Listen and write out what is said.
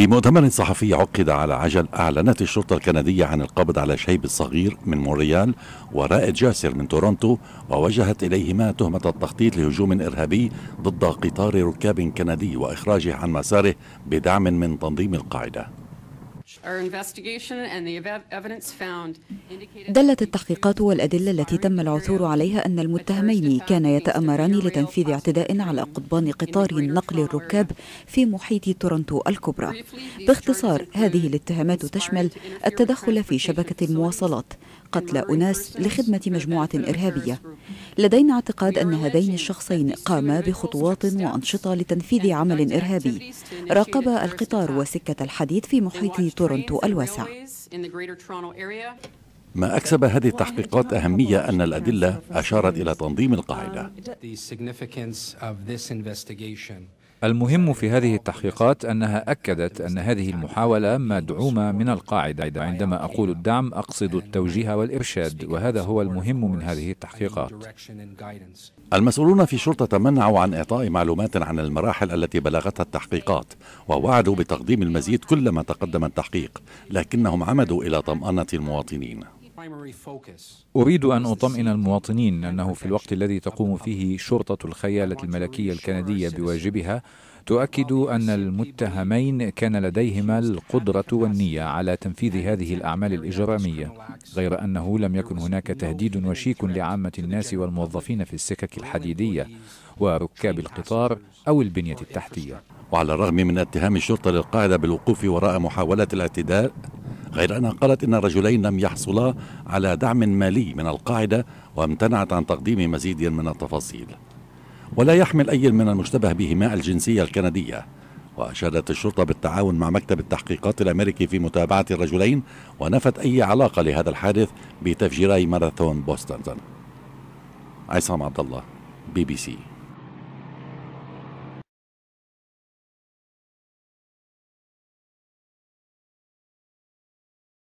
في مؤتمر صحفي عقد على عجل أعلنت الشرطة الكندية عن القبض على شيب الصغير من مونريال ورائد جاسر من تورونتو ووجهت إليهما تهمة التخطيط لهجوم إرهابي ضد قطار ركاب كندي وإخراجه عن مساره بدعم من تنظيم القاعدة دلت التحقيقات والأدلة التي تم العثور عليها أن المتهمين كان يتأمران لتنفيذ اعتداء على قضبان قطار نقل الركاب في محيط تورنتو الكبرى باختصار هذه الاتهامات تشمل التدخل في شبكة المواصلات قتل أناس لخدمة مجموعة إرهابية لدينا اعتقاد أن هذين الشخصين قاما بخطوات وأنشطة لتنفيذ عمل إرهابي راقب القطار وسكة الحديد في محيط تورونتو الواسع ما أكسب هذه التحقيقات أهمية أن الأدلة أشارت إلى تنظيم القاعدة المهم في هذه التحقيقات أنها أكدت أن هذه المحاولة مدعومة من القاعدة عندما أقول الدعم أقصد التوجيه والإرشاد وهذا هو المهم من هذه التحقيقات المسؤولون في الشرطة تمنعوا عن إعطاء معلومات عن المراحل التي بلغتها التحقيقات ووعدوا بتقديم المزيد كلما تقدم التحقيق لكنهم عمدوا إلى طمأنة المواطنين أريد أن أطمئن المواطنين أنه في الوقت الذي تقوم فيه شرطة الخيالة الملكية الكندية بواجبها تؤكد أن المتهمين كان لديهما القدرة والنية على تنفيذ هذه الأعمال الإجرامية غير أنه لم يكن هناك تهديد وشيك لعامة الناس والموظفين في السكك الحديدية وركاب القطار أو البنية التحتية وعلى الرغم من اتهام الشرطة للقاعدة بالوقوف وراء محاولة الاعتداء غير أنها قالت إن الرجلين لم يحصلا على دعم مالي من القاعدة وامتنعت عن تقديم مزيد من التفاصيل ولا يحمل أي من المشتبه بهما الجنسية الكندية وأشادت الشرطة بالتعاون مع مكتب التحقيقات الأمريكي في متابعة الرجلين ونفت أي علاقة لهذا الحادث بتفجيري ماراثون بوسطن عصام عبد الله بي بي سي